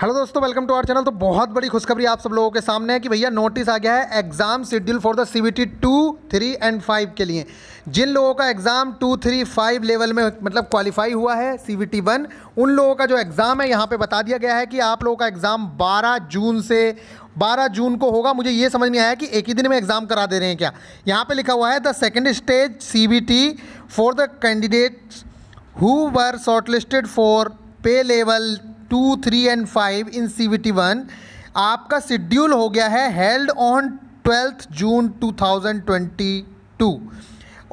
hello दोस्तों welcome to our channel तो बहुत बड़ी खुशखबरी आप सब लोगों के सामने है कि भैया नोटिस आ गया है exam schedule for the C B T two three and five के लिए जिन लोगों का exam two three five level में मतलब क्वालिफाई हुआ है सी बी टी वन उन लोगों का जो एग्ज़ाम है यहाँ पे बता दिया गया है कि आप लोगों का एग्ज़ाम बारह जून से 12 जून को होगा मुझे ये समझ नहीं आया कि एक ही दिन में एग्ज़ाम करा दे रहे हैं क्या यहाँ पे लिखा हुआ है the second stage C B T for the candidates who were shortlisted for pay level two three and five in C V T one आपका शेड्यूल हो गया है held on twelfth June two thousand twenty two on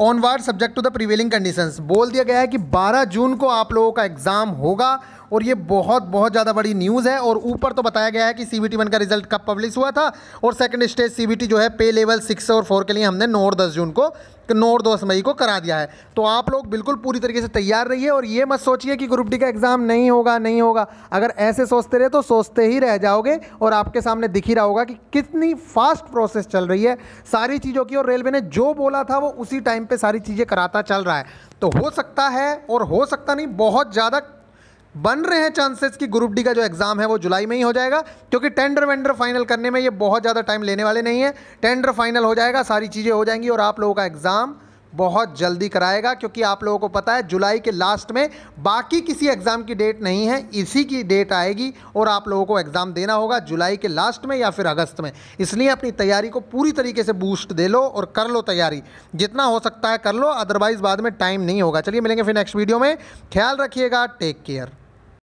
onward subject to the prevailing conditions बोल दिया गया है कि 12 जून को आप लोगों का एग्ज़ाम होगा और ये बहुत बहुत ज़्यादा बड़ी न्यूज़ है और ऊपर तो बताया गया है कि सी वन का रिजल्ट कब पब्लिश हुआ था और सेकेंड स्टेज सी जो है पे लेवल सिक्स और फोर के लिए हमने नौ और दस जून को नौ और दस मई को करा दिया है तो आप लोग बिल्कुल पूरी तरीके से तैयार रहिए और ये मत सोचिए कि ग्रुप डी का एग्ज़ाम नहीं होगा नहीं होगा अगर ऐसे सोचते रहे तो सोचते ही रह जाओगे और आपके सामने दिख ही रहा होगा कि कितनी फास्ट प्रोसेस चल रही है सारी चीज़ों की और रेलवे ने जो बोला था वो उसी टाइम पर सारी चीज़ें कराता चल रहा है तो हो सकता है और हो सकता नहीं बहुत ज़्यादा बन रहे हैं चांसेस कि ग्रुप डी का जो एग्ज़ाम है वो जुलाई में ही हो जाएगा क्योंकि टेंडर वेंडर फाइनल करने में ये बहुत ज़्यादा टाइम लेने वाले नहीं है टेंडर फाइनल हो जाएगा सारी चीज़ें हो जाएंगी और आप लोगों का एग्ज़ाम बहुत जल्दी कराएगा क्योंकि आप लोगों को पता है जुलाई के लास्ट में बाकी किसी एग्ज़ाम की डेट नहीं है इसी की डेट आएगी और आप लोगों को एग्ज़ाम देना होगा जुलाई के लास्ट में या फिर अगस्त में इसलिए अपनी तैयारी को पूरी तरीके से बूस्ट दे लो और कर लो तैयारी जितना हो सकता है कर लो अदरवाइज़ बाद में टाइम नहीं होगा चलिए मिलेंगे फिर नेक्स्ट वीडियो में ख्याल रखिएगा टेक केयर